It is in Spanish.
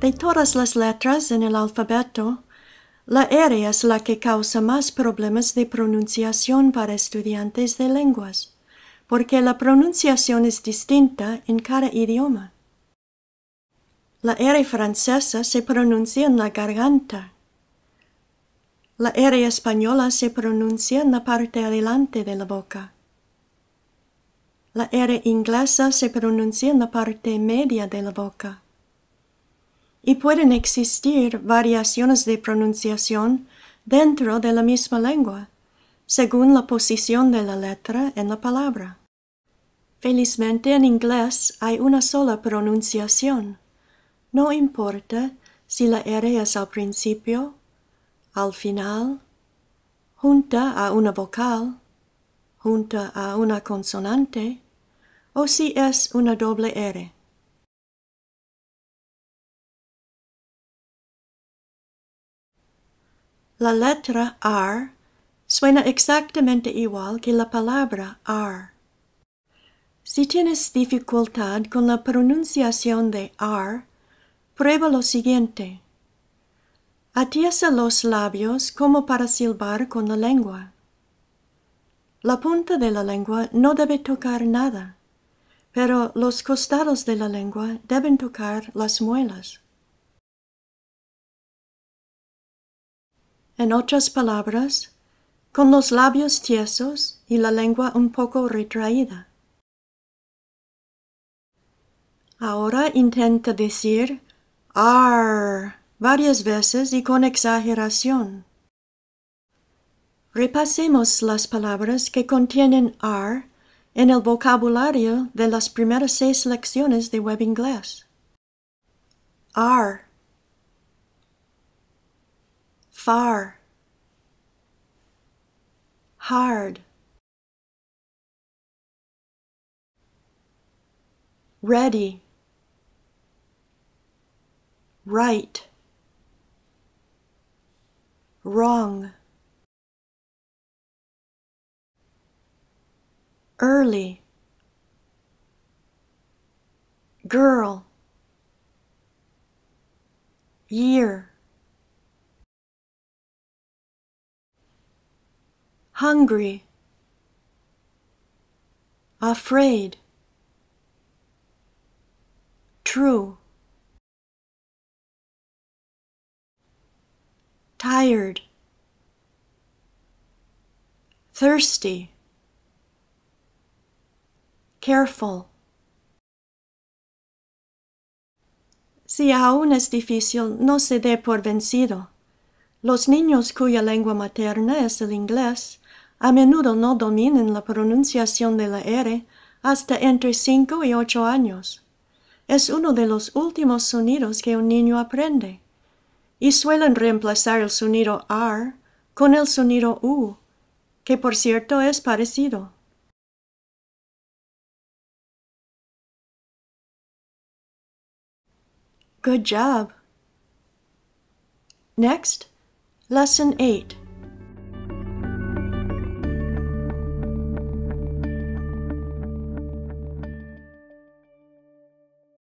De todas las letras en el alfabeto, la R es la que causa más problemas de pronunciación para estudiantes de lenguas, porque la pronunciación es distinta en cada idioma. La R francesa se pronuncia en la garganta. La R española se pronuncia en la parte adelante de la boca. La R inglesa se pronuncia en la parte media de la boca y pueden existir variaciones de pronunciación dentro de la misma lengua, según la posición de la letra en la palabra. Felizmente en inglés hay una sola pronunciación. No importa si la R es al principio, al final, junta a una vocal, junta a una consonante, o si es una doble R. La letra R suena exactamente igual que la palabra R. Si tienes dificultad con la pronunciación de R, prueba lo siguiente. Atiesa los labios como para silbar con la lengua. La punta de la lengua no debe tocar nada, pero los costados de la lengua deben tocar las muelas. En otras palabras, con los labios tiesos y la lengua un poco retraída. Ahora intenta decir ar varias veces y con exageración. Repasemos las palabras que contienen ar en el vocabulario de las primeras seis lecciones de web inglés. Ar far, hard, ready, right, wrong, early, girl, year. hungry, afraid, true, tired, thirsty, careful. Si aún es difícil, no se dé por vencido. Los niños cuya lengua materna es el inglés a menudo no dominan la pronunciación de la R hasta entre cinco y ocho años. Es uno de los últimos sonidos que un niño aprende, y suelen reemplazar el sonido R con el sonido U, que por cierto es parecido. Good job. Next, Lesson 8